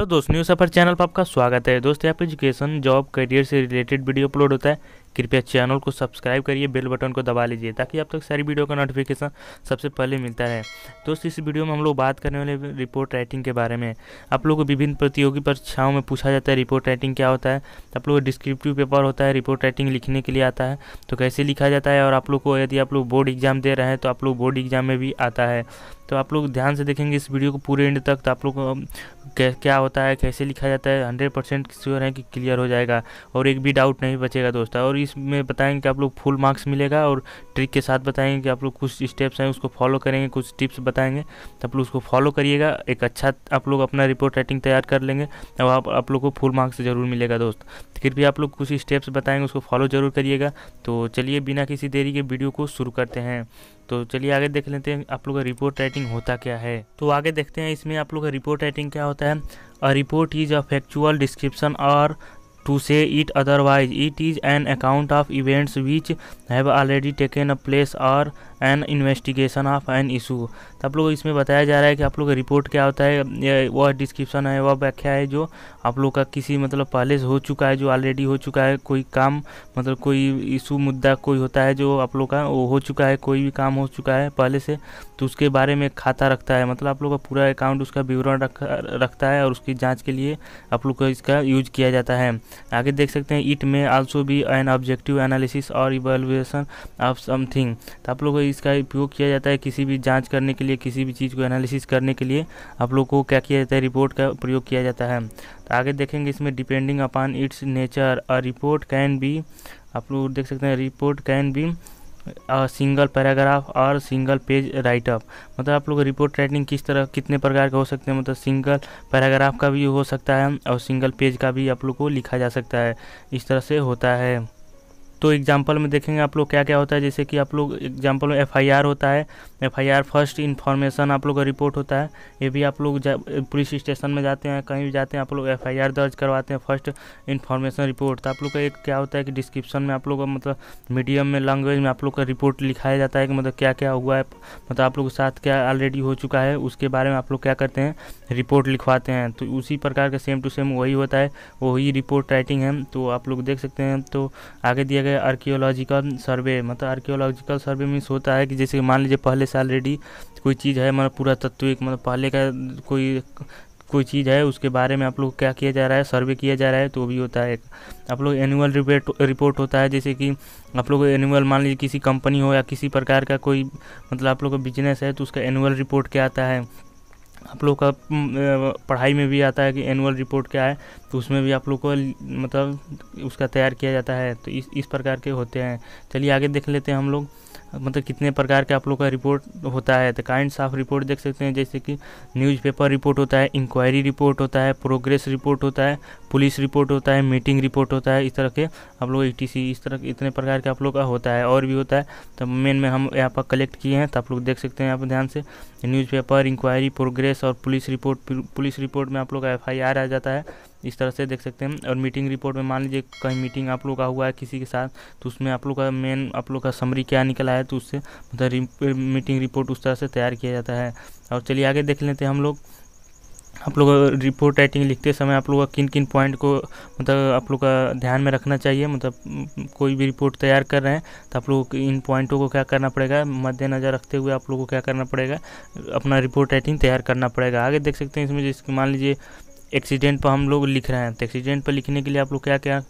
Hello दोस्त new सफर channel पर आपका स्वागत है दोस्त यहाँ पे एजुकेशन जॉब करियर से रिलेटेड वीडियो अपलोड होता है कृपया चैनल को सब्सक्राइब करिए बेल बटन को दबा लीजिए ताकि आप तक सारी वीडियो का नोटिफिकेशन सबसे पहले मिलता है दोस्त इस वीडियो में हम लोग बात करने वाले रिपोर्ट राइटिंग के बारे में आप लोगों को विभिन्न प्रतियोगी परीक्षाओं में पूछा जाता है रिपोर्ट राइटिंग क्या होता है आप लोग डिस्क्रिप्टिव पेपर होता है रिपोर्ट राइटिंग लिखने के लिए आता है तो कैसे लिखा जाता है और आप लोग को यदि आप लोग बोर्ड एग्जाम दे रहे हैं तो आप लोग बोर्ड एग्जाम में भी आता है तो आप लोग ध्यान से देखेंगे इस वीडियो को पूरे एंड तक तो आप लोग क्या होता है कैसे लिखा जाता है हंड्रेड परसेंट श्योर है कि क्लियर हो जाएगा और एक भी डाउट नहीं बचेगा दोस्तों और इसमें बताएंगे कि आप लोग फुल मार्क्स मिलेगा और ट्रिक के साथ बताएंगे कि आप लोग कुछ स्टेप्स हैं उसको फॉलो करेंगे कुछ टिप्स बताएंगे तो आप लोग उसको फॉलो करिएगा एक अच्छा आप लोग अपना रिपोर्ट राइटिंग तैयार कर लेंगे और आप आप लोग को फुल मार्क्स ज़रूर मिलेगा दोस्त फिर भी आप लोग कुछ स्टेप्स बताएंगे उसको फॉलो ज़रूर करिएगा तो चलिए बिना किसी देरी के वीडियो को शुरू करते हैं तो चलिए आगे देख लेते हैं आप लोग का रिपोर्ट राइटिंग होता क्या है तो आगे देखते हैं इसमें आप लोग का रिपोर्ट राइटिंग क्या होता है a report is a factual description और to say it otherwise. It is an account of events which have already taken place or an investigation of an issue तो आप लोग इसमें बताया जा रहा है कि आप लोग का रिपोर्ट क्या होता है वह डिस्क्रिप्शन है वह व्याख्या है जो आप लोग का किसी मतलब पहले से हो चुका है जो ऑलरेडी हो चुका है कोई काम मतलब कोई इशू मुद्दा कोई होता है जो आप लोग का हो चुका है कोई भी काम हो चुका है पहले से तो उसके बारे में खाता रखता है मतलब आप लोग का पूरा अकाउंट उसका विवरण रख रखता है और उसकी जाँच के लिए आप लोग का इसका यूज किया जाता है आगे देख सकते हैं it may also be an objective analysis और इवेलुएसन ऑफ समथिंग तो आप लोग इसका उपयोग किया जाता है किसी भी जांच करने के लिए किसी भी चीज़ को एनालिसिस करने के लिए आप लोग को क्या किया जाता है रिपोर्ट का प्रयोग किया जाता है तो आगे देखेंगे इसमें depending upon its nature a report can be आप लोग देख सकते हैं report can be single paragraph और सिंगल पेज राइटअप मतलब आप लोग रिपोर्ट राइटिंग किस तरह कितने प्रकार के हो सकते हैं मतलब सिंगल पैराग्राफ का भी हो सकता है और सिंगल पेज का भी आप लोग को लिखा जा सकता है इस तरह से होता है तो एग्जाम्पल में देखेंगे आप लोग क्या क्या होता है जैसे कि आप लोग एग्जाम्पल में एफ होता है एफ फर्स्ट इन्फॉर्मेशन आप लोग का रिपोर्ट होता है ये भी आप लोग पुलिस स्टेशन में जाते हैं कहीं भी जाते हैं आप लोग एफ दर्ज करवाते हैं फर्स्ट इन्फॉर्मेशन रिपोर्ट तो आप लोग का एक क्या होता है कि डिस्क्रिप्शन में आप लोग का मतलब मीडियम में लैंग्वेज में आप लोग का रिपोर्ट लिखाया जाता है कि मतलब क्या क्या हुआ है मतलब आप लोग के साथ क्या ऑलरेडी हो चुका है उसके बारे में आप लोग क्या करते हैं रिपोर्ट लिखवाते हैं तो उसी प्रकार का सेम टू सेम वही होता है वही रिपोर्ट राइटिंग है तो आप लोग देख सकते हैं तो आगे दिया गया गए आर्कियोलॉजिकल सर्वे मतलब आर्कियोलॉजिकल सर्वे मीन्स होता है कि जैसे कि मान लीजिए पहले से ऑलरेडी कोई चीज़ है मतलब पूरा तत्विक मतलब पहले का कोई कोई चीज़ है उसके बारे में आप लोग क्या किया जा रहा है सर्वे किया जा रहा है तो भी होता है एक आप लोग एनुअल रिपोर्ट रिपोर्ट होता है जैसे कि आप लोग एनुअल मान लीजिए किसी कंपनी हो या किसी प्रकार का कोई मतलब आप लोग का बिजनेस है तो उसका एनुअल रिपोर्ट क्या आता है आप लोग का पढ़ाई में भी आता है कि एनुअल रिपोर्ट क्या है तो उसमें भी आप लोग को मतलब उसका तैयार किया जाता है तो इस इस प्रकार के होते हैं चलिए आगे देख लेते हैं हम लोग मतलब कितने प्रकार के आप लोग का रिपोर्ट होता है तो काइंड ऑफ रिपोर्ट देख सकते हैं जैसे कि न्यूज़पेपर रिपोर्ट होता है इंक्वायरी रिपोर्ट होता है प्रोग्रेस रिपोर्ट होता है पुलिस रिपोर्ट होता है मीटिंग रिपोर्ट होता है इस तरह के आप लोग ई इस तरह इतने प्रकार के आप लोग का होता है और भी होता है तो मेन में हम यहाँ पर कलेक्ट किए हैं तो आप लोग देख सकते हैं यहाँ पर ध्यान से न्यूज़पेपर इंक्वायरी प्रोग्रेस और पुलिस रिपोर्ट पुलिस रिपोर्ट में आप लोग का एफ आ जाता है इस तरह से देख सकते हैं और मीटिंग रिपोर्ट में मान लीजिए कहीं मीटिंग आप लोग का हुआ है किसी के साथ तो उसमें आप लोग का मेन आप लोग का समरी क्या निकला है तो उससे मतलब मीटिंग रिपोर्ट उस तरह से तैयार किया जाता है और चलिए आगे देख लेते हैं हम लोग आप लोग रिपोर्ट राइटिंग लिखते समय आप लोग का किन किन पॉइंट को मतलब आप लोग का ध्यान में रखना चाहिए मतलब कोई भी रिपोर्ट तैयार कर रहे हैं तो आप लोग इन पॉइंटों को क्या करना पड़ेगा मद्देनज़र रखते हुए आप लोग को क्या करना पड़ेगा अपना रिपोर्ट राइटिंग तैयार करना पड़ेगा आगे देख सकते हैं इसमें जैसे मान लीजिए एक्सीडेंट पर हम लोग लिख रहे हैं तो एक्सीडेंट पर लिखने के लिए आप लोग क्या क्या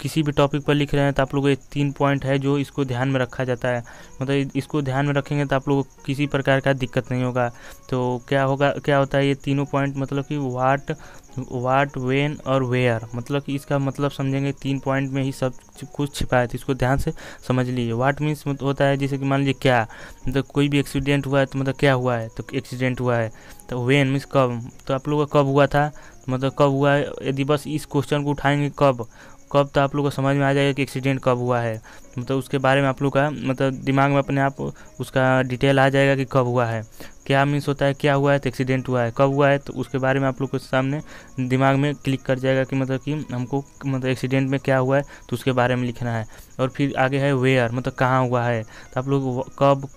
किसी भी टॉपिक पर लिख रहे हैं तो आप लोग ये तीन पॉइंट है जो इसको ध्यान में रखा जाता है मतलब इसको ध्यान में रखेंगे तो आप लोग किसी प्रकार का दिक्कत नहीं होगा तो क्या होगा क्या होता है ये तीनों पॉइंट मतलब कि व्हाट वाट वेन और वेयर मतलब कि इसका मतलब समझेंगे तीन पॉइंट में ही सब कुछ छिपा है तो इसको ध्यान से समझ लीजिए वाट मीन्स होता है जैसे कि मान लीजिए क्या मतलब कोई भी एक्सीडेंट हुआ है तो मतलब क्या हुआ है तो एक्सीडेंट हुआ है तो वेन मीन्स कब तो आप लोगों का कब हुआ था मतलब कब हुआ है यदि बस इस क्वेश्चन को उठाएंगे कब कब तो आप लोग को समझ में आ जाएगा कि एक्सीडेंट कब हुआ है मतलब उसके बारे में आप लोग का मतलब दिमाग में अपने आप उसका डिटेल आ जाएगा कि कब हुआ है क्या मीन्स होता है क्या हुआ है तो एक्सीडेंट हुआ है कब हुआ है तो उसके बारे में आप लोग के सामने दिमाग में क्लिक कर जाएगा कि मतलब कि हमको मतलब एक्सीडेंट में क्या हुआ है तो उसके बारे में लिखना है और फिर आगे है वेयर मतलब कहाँ हुआ है तो आप लोग कब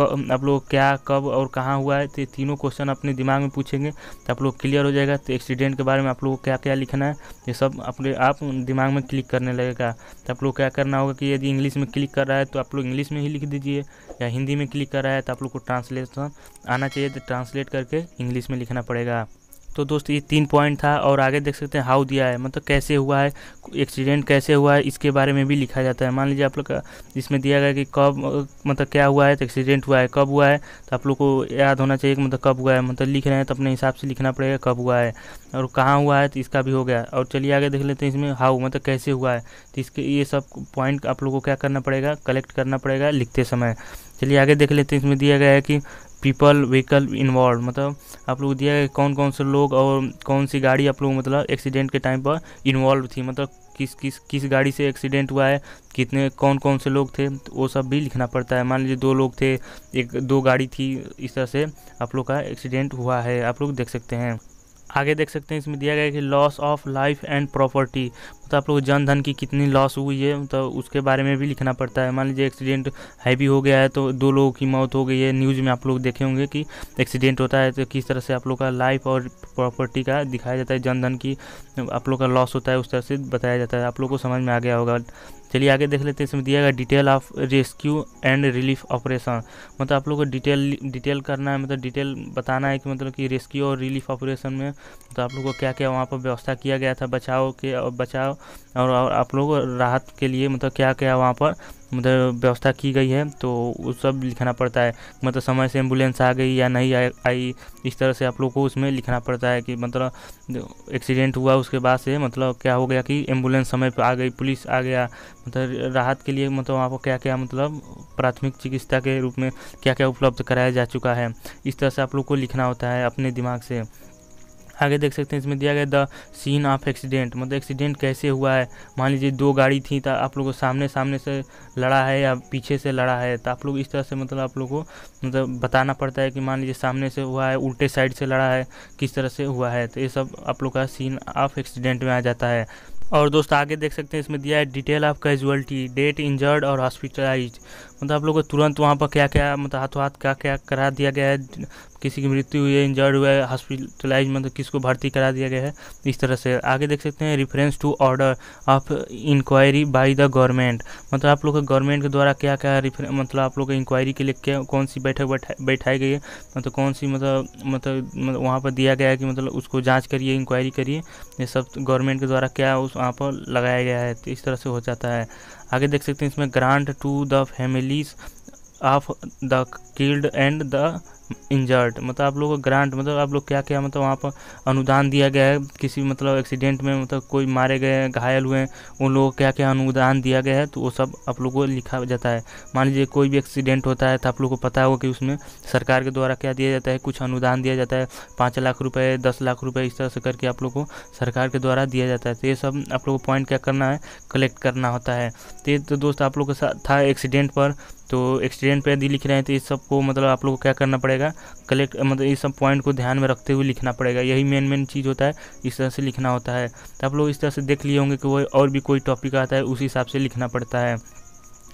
आप लोग क्या कब और कहाँ हुआ है तो तीनों क्वेश्चन अपने दिमाग में पूछेंगे तो आप लोग क्लियर हो जाएगा तो एक्सीडेंट के बारे में आप लोग को क्या क्या लिखना है ये सब अपने आप दिमाग में क्लिक करने लगेगा तो आप लोग क्या करना होगा कि यदि इंग्लिश में क्लिक कर रहा है तो आप लोग इंग्लिश में ही लिख दीजिए या हिंदी में क्लिक कर रहा है तो आप लोग को ट्रांसलेशन आना चाहिए तो ट्रांसलेट करके इंग्लिश में लिखना पड़ेगा तो दोस्त ये तीन पॉइंट था और आगे देख सकते हैं हाउ दिया है मतलब कैसे हुआ है एक्सीडेंट कैसे हुआ है इसके बारे में भी लिखा जाता है मान लीजिए आप लोग का इसमें दिया गया कि कब मतलब क्या हुआ है तो एक्सीडेंट हुआ है कब हुआ है तो आप लोग को याद होना चाहिए कि मतलब कब हुआ है मतलब लिख रहे हैं तो अपने हिसाब से लिखना पड़ेगा कब हुआ है और कहाँ हुआ है तो इसका भी हो गया और चलिए आगे देख लेते हैं इसमें हाउ मतलब कैसे हुआ है तो इसके ये सब पॉइंट आप लोग को क्या करना पड़ेगा कलेक्ट करना पड़ेगा लिखते समय चलिए आगे देख लेते हैं इसमें दिया गया है कि पीपल व्हीकल इन्वॉल्व मतलब आप लोग दिया है कौन कौन से लोग और कौन सी गाड़ी आप लोग मतलब एक्सीडेंट के टाइम पर इन्वॉल्व थी मतलब किस किस किस गाड़ी से एक्सीडेंट हुआ है कितने कौन कौन से लोग थे तो वो सब भी लिखना पड़ता है मान लीजिए दो लोग थे एक दो गाड़ी थी इस तरह से आप लोग का एक्सीडेंट हुआ है आप लोग देख सकते हैं आगे देख सकते हैं इसमें दिया गया है कि loss of life and property मतलब आप लोग जन धन की कितनी लॉस हुई है मतलब उसके बारे में भी लिखना पड़ता है मान लीजिए एक्सीडेंट हैवी हो गया है तो दो लोगों की मौत हो गई है न्यूज़ में आप लोग देखे होंगे कि एक्सीडेंट होता है तो किस तरह से आप लोग का लाइफ और प्रॉपर्टी का दिखाया जाता है जन धन की आप लोग का लॉस होता है उस तरह से बताया जाता है आप लोग को समझ में आ गया होगा चलिए आगे देख लेते हैं इसमें दिया गया detail of rescue and relief operation मतलब आप लोग को डिटेल डिटेल करना है मतलब डिटेल बताना है कि मतलब कि रेस्क्यू और रिलीफ ऑपरेशन में तो आप लोग को क्या क्या वहाँ पर व्यवस्था किया गया था बचाव के और बचाव और, और आप लोग राहत के लिए मतलब क्या क्या वहाँ पर मतलब व्यवस्था की गई है तो वो सब लिखना पड़ता है मतलब समय से एम्बुलेंस आ गई या नहीं आई इस तरह से आप लोग को उसमें लिखना पड़ता है कि मतलब एक्सीडेंट हुआ उसके बाद से मतलब क्या हो गया कि एम्बुलेंस समय पर आ गई पुलिस आ गया मतलब राहत के लिए मतलब पर क्या क्या मतलब प्राथमिक चिकित्सा के रूप में क्या क्या उपलब्ध कराया जा चुका है इस तरह से आप लोग को लिखना होता है अपने दिमाग से आगे देख सकते हैं इसमें दिया गया द सीन ऑफ एक्सीडेंट मतलब एक्सीडेंट कैसे हुआ है मान लीजिए दो गाड़ी थी तो आप लोगों को सामने सामने से लड़ा है या पीछे से लड़ा है तो आप लोग इस तरह से मतलब आप लोग को मतलब बताना पड़ता है कि मान लीजिए सामने से हुआ है उल्टे साइड से लड़ा है किस तरह से हुआ है तो ये सब आप लोग का सीन ऑफ एक्सीडेंट में आ जाता है और दोस्त आगे देख सकते हैं इसमें दिया है detail of casualty dead injured और हॉस्पिटलाइज मतलब आप लोग को तुरंत वहाँ पर क्या क्या मतलब हाथों हाथ क्या क्या करा दिया गया है किसी की मृत्यु हुई है इंजर्ड हुआ है हॉस्पिटलाइज मतलब किसको भर्ती करा दिया गया है इस तरह से आगे देख सकते हैं reference to order of inquiry by the government मतलब आप लोग का गवर्नमेंट के द्वारा क्या क्या रिफर मतलब आप लोग का इंक्वायरी के लिए क्या कौन सी बैठक बैठाई गई है मतलब कौन सी मतलब मतलब मतलब वहाँ पर दिया गया है कि मतलब उसको जाँच करिए इंक्वायरी करिए ये सब गवर्नमेंट के द्वारा क्या उस वहाँ पर लगाया गया है तो इस तरह से हो जाता है आगे देख सकते हैं इसमें grant to the families of the killed and the injured मतलब, मतलब आप लोग को ग्रांट मतलब आप लोग क्या क्या मतलब वहाँ पर अनुदान दिया गया है किसी मतलब एक्सीडेंट में मतलब कोई मारे गए हैं घायल हुए हैं उन लोगों को क्या क्या अनुदान दिया गया है तो वो सब आप लोग को लिखा जाता है मान लीजिए कोई भी एक्सीडेंट होता है तो आप लोग को पता होगा कि उसमें सरकार के द्वारा क्या दिया जाता है कुछ अनुदान दिया जाता है पाँच लाख रुपये दस लाख रुपये इस तरह से करके आप लोग को सरकार के द्वारा दिया जाता है तो ये सब आप लोग को पॉइंट क्या करना है कलेक्ट करना होता है तो ये तो दोस्त आप लोग के साथ था एक्सीडेंट पर तो एक्सीडेंट पर यदि लिख रहे हैं तो इस सबको मतलब आप लोग को क्या करना पड़ेगा पड़ेगा कलेक्ट मतलब ये सब पॉइंट को ध्यान में रखते हुए लिखना पड़ेगा यही मेन मेन चीज़ होता है इस तरह से लिखना होता है तो आप लोग इस तरह से देख लिए होंगे कि वो और भी कोई टॉपिक आता है उस हिसाब से लिखना पड़ता है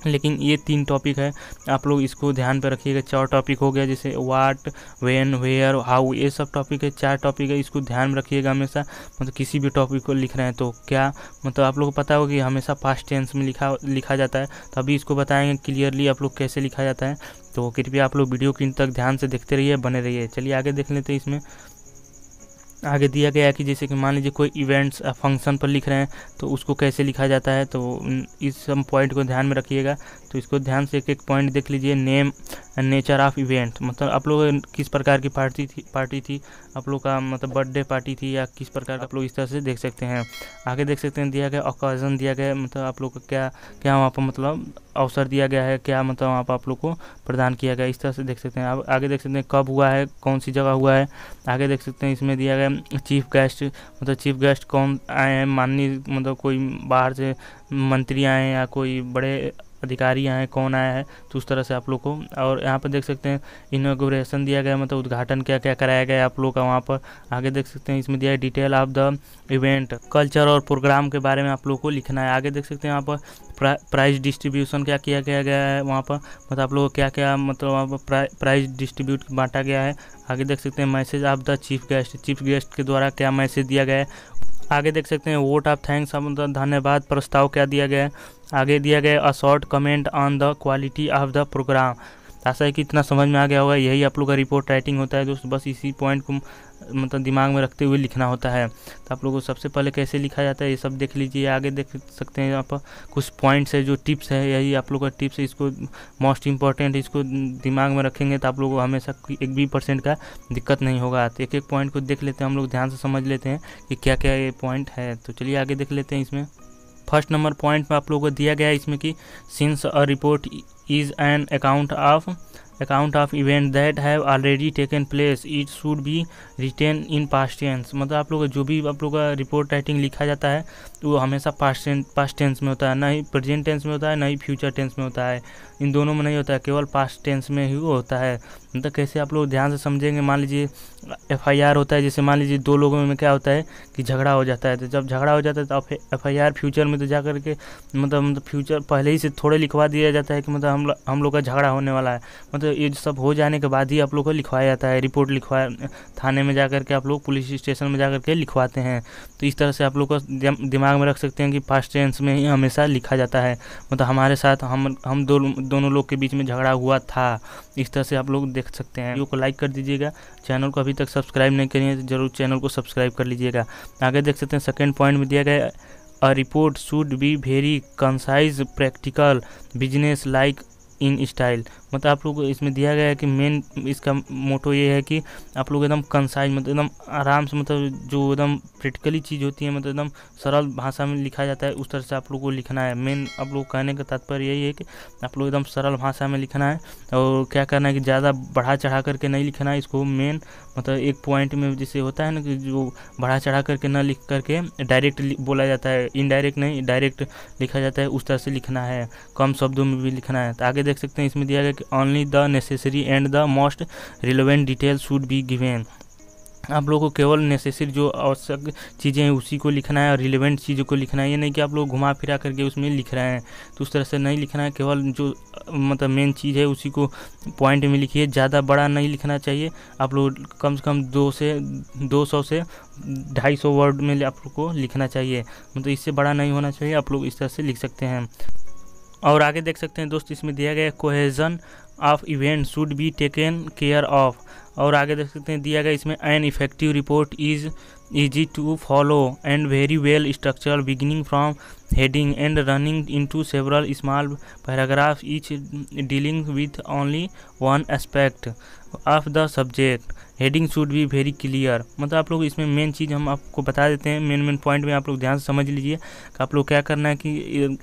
लेकिन ये तीन टॉपिक है आप लोग इसको ध्यान पर रखिएगा चार टॉपिक हो गया जैसे वाट वेन वेयर हाउ ये सब टॉपिक है चार टॉपिक है इसको ध्यान में रखिएगा हमेशा मतलब किसी भी टॉपिक को लिख रहे हैं तो क्या मतलब आप लोग को पता होगा कि हमेशा पास्ट टेंस में लिखा लिखा जाता है तो अभी इसको बताएंगे क्लियरली आप लोग कैसे लिखा जाता है तो कृपया आप लोग वीडियो किन तक ध्यान से देखते रहिए बने रहिए चलिए आगे देख लेते हैं इसमें आगे दिया गया है कि जैसे कि मान लीजिए कोई इवेंट्स फंक्शन पर लिख रहे हैं तो उसको कैसे लिखा जाता है तो इस सब पॉइंट को ध्यान में रखिएगा तो इसको ध्यान से एक एक पॉइंट देख लीजिए नेम नेचर ऑफ इवेंट मतलब आप लोग किस प्रकार की पार्टी थी पार्टी थी आप लोग का मतलब बर्थडे पार्टी थी या किस प्रकार का आप लोग इस तरह से देख सकते हैं आगे देख सकते हैं दिया गया ओकाजन दिया गया मतलब आप लोग का क्या क्या वहाँ पर मतलब अवसर दिया गया है क्या मतलब वहाँ पर आप लोग को प्रदान किया गया इस तरह से देख सकते हैं आप आगे देख सकते हैं कब हुआ है कौन सी जगह हुआ है आगे देख सकते हैं इसमें दिया गया चीफ गेस्ट मतलब चीफ गेस्ट कौन आए हैं माननीय मतलब कोई बाहर से मंत्री आए हैं या कोई बड़े अधिकारी यहाँ कौन आया है तो उस तरह से आप लोग को और यहाँ पर देख सकते हैं इनोग्रेशन दिया गया मतलब उद्घाटन क्या क्या कराया गया आप लोग का वहाँ पर आगे देख सकते हैं इसमें दिया है detail of the event culture और प्रोग्राम के बारे में आप लोग को लिखना है आगे देख सकते हैं यहाँ पर प्राइज डिस्ट्रीब्यूशन क्या किया गया गया है वहाँ पर मतलब आप लोग क्या क्या मतलब वहाँ पर प्राइज डिस्ट्रीब्यूट बांटा गया है आगे देख सकते हैं message of the chief guest chief guest के द्वारा क्या मैसेज दिया गया है आगे देख सकते हैं वोट ऑफ थैंक्स धन्यवाद प्रस्ताव क्या दिया गया आगे दिया गया a short comment on the quality of the programme आशा है कि इतना समझ में आ गया होगा यही आप लोग का रिपोर्ट राइटिंग होता है दोस्तों बस इसी पॉइंट को मतलब दिमाग में रखते हुए लिखना होता है तो आप लोगों को सबसे पहले कैसे लिखा जाता है ये सब देख लीजिए आगे देख सकते हैं आप कुछ पॉइंट्स है जो टिप्स है यही आप लोगों का टिप्स है इसको मोस्ट इंपॉर्टेंट इसको दिमाग में रखेंगे तो आप लोग को हमेशा एक भी परसेंट का दिक्कत नहीं होगा तो एक एक पॉइंट को देख लेते हैं हम लोग ध्यान से समझ लेते हैं कि क्या क्या ये पॉइंट है तो चलिए आगे देख लेते हैं इसमें फर्स्ट नंबर पॉइंट में आप लोगों को दिया गया है इसमें कि since a report is an account of account of event that have already taken place it should be written in past tense मतलब आप लोग जो भी आप लोग का रिपोर्ट राइटिंग लिखा जाता है वो हमेशा पास्ट पास्ट टेंस में होता है ना ही प्रेजेंट टेंस में होता है ना ही फ्यूचर टेंस में होता है इन दोनों में नहीं होता है केवल पास्ट टेंस में ही होता है मतलब कैसे आप लोग ध्यान से समझेंगे मान लीजिए एफआईआर होता है जैसे मान लीजिए दो लोगों में क्या होता है कि झगड़ा हो जाता है तो जब झगड़ा हो जाता है तो एफआईआर फ्यूचर में तो जा करके मतलब मतलब फ्यूचर पहले ही से थोड़े लिखवा दिया जाता है कि मतलब हम हम लोग का झगड़ा होने वाला है मतलब ये सब हो जाने के बाद ही आप लोग को लिखवाया जाता है रिपोर्ट लिखवाया थाने में जा के आप लोग पुलिस स्टेशन में जा कर के लिखवाते हैं तो इस तरह से आप लोग को दिमाग में रख सकते हैं कि फास्ट टेंस में ही हमेशा लिखा जाता है मतलब हमारे साथ हम हम दो, दोनों लोग के बीच में झगड़ा हुआ था इस तरह से आप लोग देख सकते हैं वीडियो को लाइक कर दीजिएगा चैनल को अभी तक सब्सक्राइब नहीं करिए तो जरूर चैनल को सब्सक्राइब कर लीजिएगा आगे देख सकते हैं सेकेंड पॉइंट में दिया गया a report should be very concise practical business like in style मतलब आप लोग इसमें दिया गया है कि मेन इसका मोटो ये है कि आप लोग एकदम कंसाइज मतलब एकदम आराम से मतलब जो एकदम प्रैक्टिकली चीज़ होती है मतलब एकदम सरल भाषा में लिखा जाता है उस तरह से आप लोग को लिखना है मेन आप लोग कहने का तात्पर्य यही है कि आप लोग एकदम सरल भाषा में लिखना है और क्या करना है कि ज़्यादा बढ़ा चढ़ा करके नहीं लिखना है इसको मेन मतलब एक पॉइंट में जैसे होता है ना कि जो बढ़ा चढ़ा करके ना लिख करके डायरेक्ट बोला जाता है इनडायरेक्ट नहीं डायरेक्ट लिखा जाता है उस तरह से लिखना है कम शब्दों में भी लिखना है तो आगे देख सकते हैं इसमें दिया गया कि only the necessary and the most relevant details should be given आप लोगों को केवल नेसेसरी जो आवश्यक चीज़ें हैं उसी को लिखना है और रिलेवेंट चीज़ों को लिखना है ये नहीं कि आप लोग घुमा फिरा करके उसमें लिख रहे हैं तो उस तरह से नहीं लिखना है केवल जो मतलब मेन चीज़ है उसी को पॉइंट में लिखिए ज़्यादा बड़ा नहीं लिखना चाहिए आप लोग कम से कम दो से दो सौ से ढाई सौ वर्ड में आप लोग को लिखना चाहिए मतलब इससे बड़ा नहीं होना चाहिए आप लोग इस तरह से लिख सकते हैं और आगे देख सकते हैं दोस्त इसमें दिया गया cohesion of event should be taken care of और आगे देख सकते हैं दिया गया इसमें an effective report is easy to follow and very well structure beginning from heading and running into several small paragraphs each dealing with only one aspect of the subject heading should be very clear मतलब आप लोग इसमें main चीज़ हम आपको बता देते हैं main main point में आप लोग ध्यान से समझ लीजिए कि आप लोग क्या करना है कि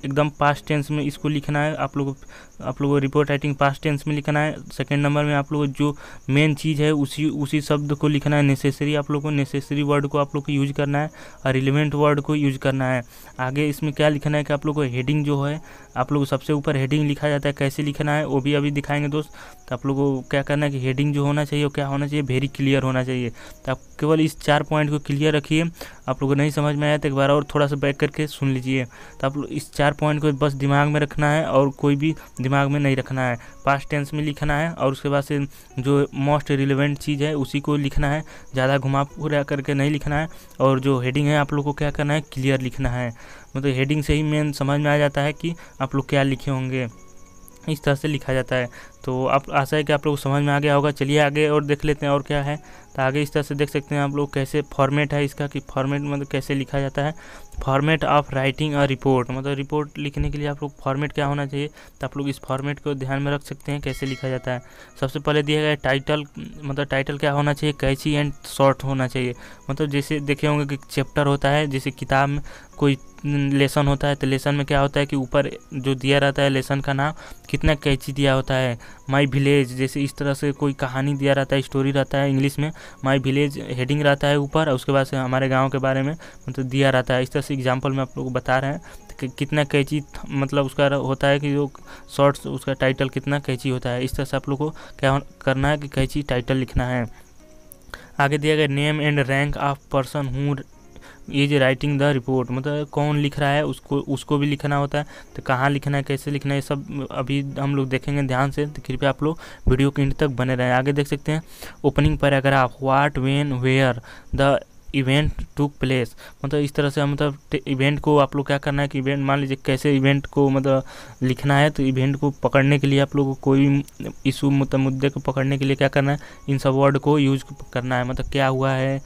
एकदम पास्ट टेंस में इसको लिखना है आप लोग आप लोगों को रिपोर्ट राइटिंग पास्ट टेंस में लिखना है सेकेंड नंबर में आप लोग जो मेन चीज़ है उसी उसी शब्द को लिखना है नेसेसरी आप लोग को नेसेसरी वर्ड को आप लोग को यूज करना है और रिलेवेंट वर्ड को यूज करना है आगे इसमें क्या लिखना है कि आप लोग को हेडिंग जो है आप लोग सबसे ऊपर हेडिंग लिखा जाता है कैसे लिखना है वो भी अभी दिखाएंगे दोस्त तो आप लोग को क्या करना है कि हेडिंग जो होना चाहिए वो क्या होना चाहिए वेरी क्लियर होना चाहिए तो आप केवल इस चार पॉइंट को क्लियर रखिए आप लोग को नहीं समझ में आया तो एक बार और थोड़ा सा बैक करके सुन लीजिए तो आप लोग इस चार पॉइंट को बस दिमाग में रखना है और कोई भी दिमाग में नहीं रखना है पास्ट टेंस में लिखना है और उसके बाद से जो मोस्ट रिलेवेंट चीज़ है उसी को लिखना है ज़्यादा घुमा पूरा करके नहीं लिखना है और जो हेडिंग है आप लोग को क्या करना है क्लियर लिखना है मतलब हेडिंग से ही मेन समझ में आ जाता है कि आप लोग क्या लिखे होंगे इस तरह से लिखा जाता है तो आप आशा है कि आप लोग समझ में आ गया होगा चलिए आगे और देख लेते हैं और क्या है तो आगे इस तरह से देख सकते हैं आप लोग कैसे फॉर्मेट है इसका कि फॉर्मेट मतलब कैसे लिखा जाता है फॉर्मेट ऑफ राइटिंग और रिपोर्ट मतलब रिपोर्ट लिखने के लिए आप लोग फॉर्मेट क्या होना चाहिए तो आप लोग इस फॉर्मेट को ध्यान में रख सकते हैं कैसे लिखा जाता है सबसे पहले दिया गया टाइटल मतलब टाइटल क्या होना चाहिए कैची एंड शॉर्ट होना चाहिए मतलब जैसे देखे होंगे कि चैप्टर होता है जैसे किताब में कोई लेसन होता है तो लेसन में क्या होता है कि ऊपर जो दिया रहता है लेसन का नाम कितना कैची दिया होता है माई विलेज जैसे इस तरह से कोई कहानी दिया रहता है स्टोरी रहता है इंग्लिश में माई विलेज हेडिंग रहता है ऊपर और उसके बाद से हमारे गाँव के बारे में मतलब दिया रहता है इस तरह से एग्जाम्पल में आप लोग बता रहे हैं कितना कैची मतलब उसका होता है कि जो शॉर्ट्स उसका टाइटल कितना कैची होता है इस तरह से आप लोग को क्या करना है कि कैची टाइटल लिखना है आगे दिया गया name and rank of person who is writing the report मतलब कौन लिख रहा है उसको उसको भी लिखना होता है तो कहाँ लिखना है कैसे लिखना है सब अभी हम लोग देखेंगे ध्यान से तो कृपया आप लोग वीडियो के इंड तक बने रहें आगे देख सकते हैं opening paragraph what when where the event took place मतलब इस तरह से मतलब इवेंट को आप लोग क्या करना है कि इवेंट मान लीजिए कैसे इवेंट को मतलब लिखना है तो इवेंट को पकड़ने के लिए आप लोग को कोई इशू मतलब मुद्दे को पकड़ने के लिए क्या करना है इन सब वर्ड को यूज करना है मतलब क्या हुआ है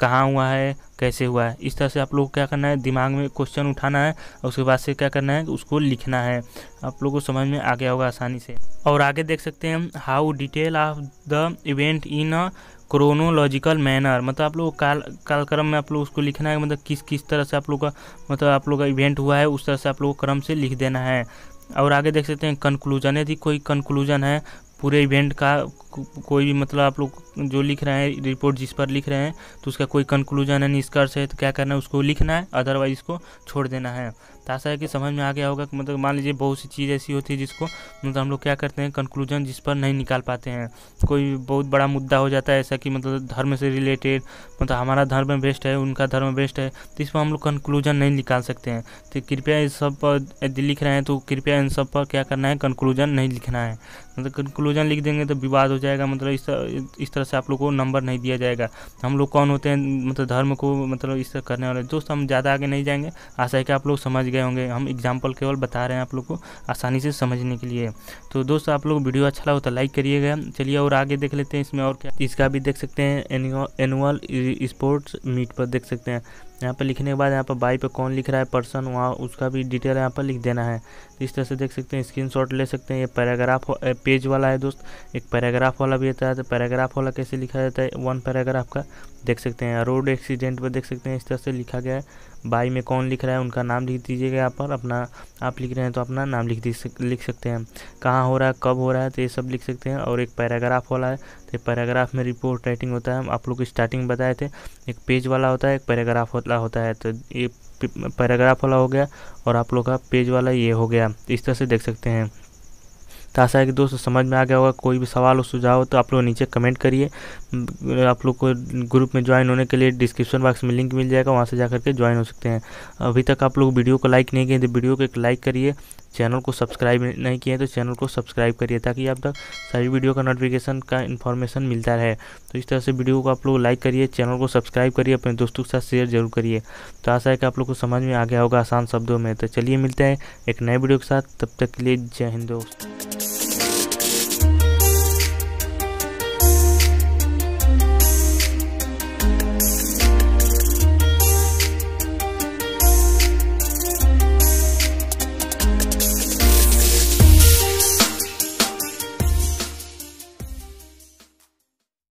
कहाँ हुआ है कैसे हुआ है इस तरह से आप लोग क्या करना है दिमाग में क्वेश्चन उठाना है और उसके बाद से क्या करना है उसको लिखना है आप लोग को समझ में आ गया होगा आसानी से और आगे देख सकते हैं how detail of the event in a chronological manner मतलब आप लोग काल कालक्रम में आप लोग उसको लिखना है मतलब किस किस तरह से आप लोग का मतलब आप लोग का इवेंट हुआ है उस तरह से आप लोग को क्रम से लिख देना है और आगे देख सकते हैं कंक्लूजन यदि कोई कंक्लूजन है पूरे इवेंट का कोई भी मतलब आप लोग जो लिख रहे हैं रिपोर्ट जिस पर लिख रहे हैं तो उसका कोई कंक्लूजन है निष्कर्ष है तो क्या करना है उसको लिखना है अदरवाइज इसको छोड़ देना है तो आशा है कि समझ में आ गया होगा कि मतलब मान लीजिए बहुत सी चीज़ ऐसी होती है जिसको मतलब हम लोग क्या करते हैं कंक्लूजन जिस पर नहीं निकाल पाते हैं कोई बहुत बड़ा मुद्दा हो जाता है ऐसा कि मतलब धर्म से रिलेटेड मतलब हमारा धर्म बेस्ट है उनका धर्म बेस्ट है तो इस पर हम लोग कंक्लूजन नहीं निकाल सकते हैं तो कृपया इस सब पर यदि लिख रहे हैं तो कृपया इन सब पर क्या करना है कंक्लूजन नहीं लिखना है मतलब कंक्लूजन लिख देंगे तो विवाद हो जाएगा मतलब इस तरह तरह से आप लोग को नंबर नहीं दिया जाएगा हम लोग कौन होते हैं मतलब धर्म को मतलब इस तरह करने वाले दोस्त हम ज़्यादा आगे नहीं जाएंगे आशा है कि आप लोग समझ गए होंगे हम एग्जाम्पल केवल बता रहे हैं आप लोग को आसानी से समझने के लिए तो दोस्त आप लोग वीडियो अच्छा लगा तो लाइक करिएगा चलिए और आगे देख लेते हैं इसमें और क्या इसका भी देख सकते हैं एनुअल स्पोर्ट्स मीट पर देख सकते हैं यहाँ पर लिखने के बाद यहाँ पर बाई पे कौन लिख रहा है पर्सन वहाँ उसका भी डिटेल यहाँ पर लिख देना है तो इस तरह से देख सकते हैं स्क्रीनशॉट ले सकते हैं ये पैराग्राफ पेज वाला है दोस्त एक पैराग्राफ वाला भी रहता है तो पैराग्राफ वाला कैसे लिखा जाता है वन पैराग्राफ का देख सकते हैं रोड एक्सीडेंट पर देख सकते हैं इस तरह से लिखा गया है बाई में कौन लिख रहा है उनका नाम लिख दीजिएगा यहाँ पर अपना आप लिख रहे हैं तो अपना नाम लिख लिख सकते हैं कहाँ हो रहा है कब हो रहा है तो ये सब लिख सकते हैं और एक पैराग्राफ वाला है तो पैराग्राफ में रिपोर्ट राइटिंग होता है आप लोग स्टार्टिंग बताए थे एक पेज वाला होता है एक पैराग्राफ वाला होता है तो ये पैराग्राफ वाला हो गया और आप लोग का पेज वाला ये हो गया इस तरह से देख सकते हैं तो आशा है कि दोस्तों समझ में आ गया होगा कोई भी सवाल हो सुझाव हो तो आप लोग नीचे कमेंट करिए आप लोग को ग्रुप में ज्वाइन होने के लिए डिस्क्रिप्शन बॉक्स में लिंक मिल जाएगा वहाँ से जा करके ज्वाइन हो सकते हैं अभी तक आप लोग वीडियो को लाइक नहीं किए तो वीडियो को एक लाइक करिए चैनल को सब्सक्राइब नहीं किए तो चैनल को सब्सक्राइब करिए ताकि आप तक सारी वीडियो का नोटिफिकेशन का इन्फॉर्मेशन मिलता रहे तो इस तरह से वीडियो को आप लोग लाइक करिए चैनल को सब्सक्राइब करिए अपने दोस्तों के साथ शेयर जरूर करिए तो आशा है कि आप लोग को समझ में आ गया होगा आसान शब्दों में तो चलिए मिलते हैं एक नए वीडियो के साथ तब तक के लिए जय हिंद